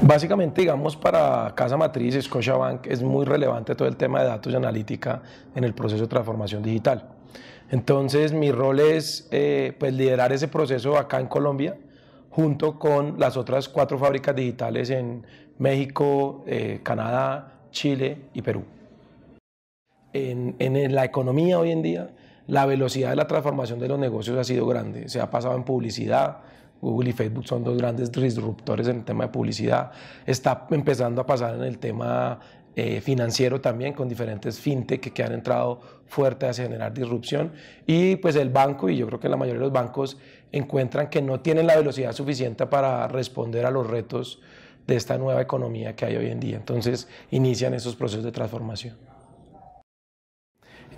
Básicamente, digamos, para Casa Matriz, Scotiabank, es muy relevante todo el tema de datos y analítica en el proceso de transformación digital. Entonces, mi rol es eh, pues, liderar ese proceso acá en Colombia, junto con las otras cuatro fábricas digitales en México, eh, Canadá, Chile y Perú. En, en la economía hoy en día, la velocidad de la transformación de los negocios ha sido grande. Se ha pasado en publicidad, Google y Facebook son dos grandes disruptores en el tema de publicidad. Está empezando a pasar en el tema eh, financiero también, con diferentes fintech que han entrado fuerte a generar disrupción. Y pues el banco, y yo creo que la mayoría de los bancos encuentran que no tienen la velocidad suficiente para responder a los retos de esta nueva economía que hay hoy en día. Entonces inician esos procesos de transformación.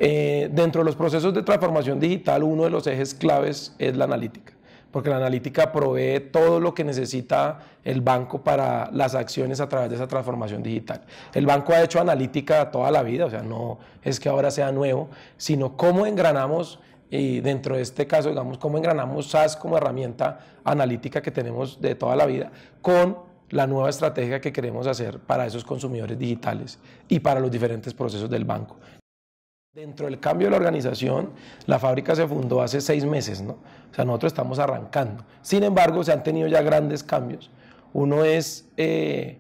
Eh, dentro de los procesos de transformación digital, uno de los ejes claves es la analítica porque la analítica provee todo lo que necesita el banco para las acciones a través de esa transformación digital. El banco ha hecho analítica toda la vida, o sea, no es que ahora sea nuevo, sino cómo engranamos, y dentro de este caso, digamos, cómo engranamos SAS como herramienta analítica que tenemos de toda la vida con la nueva estrategia que queremos hacer para esos consumidores digitales y para los diferentes procesos del banco. Dentro del cambio de la organización, la fábrica se fundó hace seis meses, ¿no? O sea, nosotros estamos arrancando. Sin embargo, se han tenido ya grandes cambios. Uno es, eh,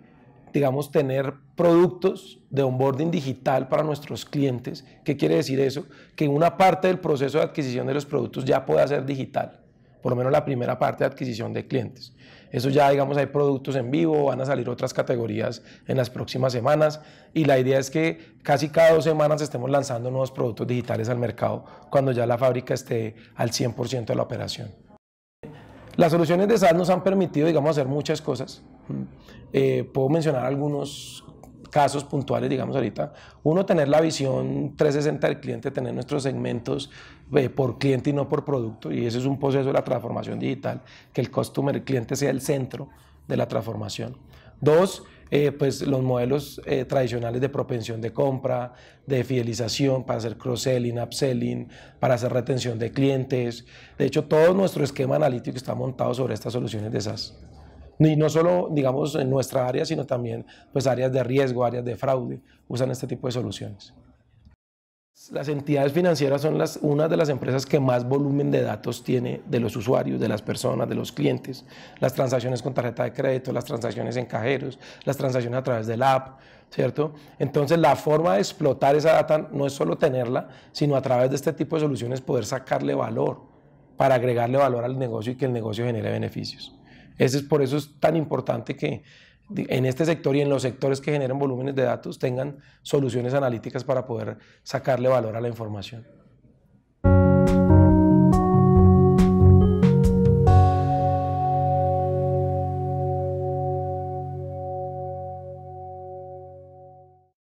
digamos, tener productos de onboarding digital para nuestros clientes. ¿Qué quiere decir eso? Que una parte del proceso de adquisición de los productos ya pueda ser digital por lo menos la primera parte de adquisición de clientes. Eso ya, digamos, hay productos en vivo, van a salir otras categorías en las próximas semanas y la idea es que casi cada dos semanas estemos lanzando nuevos productos digitales al mercado cuando ya la fábrica esté al 100% de la operación. Las soluciones de SaaS nos han permitido, digamos, hacer muchas cosas. Mm, eh, puedo mencionar algunos casos puntuales, digamos ahorita, uno, tener la visión 360 del cliente, tener nuestros segmentos eh, por cliente y no por producto, y ese es un proceso de la transformación digital, que el customer, el cliente sea el centro de la transformación. Dos, eh, pues los modelos eh, tradicionales de propensión de compra, de fidelización, para hacer cross-selling, upselling, para hacer retención de clientes. De hecho, todo nuestro esquema analítico está montado sobre estas soluciones de SAS. Y no solo, digamos, en nuestra área, sino también pues, áreas de riesgo, áreas de fraude, usan este tipo de soluciones. Las entidades financieras son las, una de las empresas que más volumen de datos tiene de los usuarios, de las personas, de los clientes, las transacciones con tarjeta de crédito, las transacciones en cajeros, las transacciones a través de la app, ¿cierto? Entonces la forma de explotar esa data no es solo tenerla, sino a través de este tipo de soluciones poder sacarle valor para agregarle valor al negocio y que el negocio genere beneficios es, por eso es tan importante que en este sector y en los sectores que generan volúmenes de datos tengan soluciones analíticas para poder sacarle valor a la información.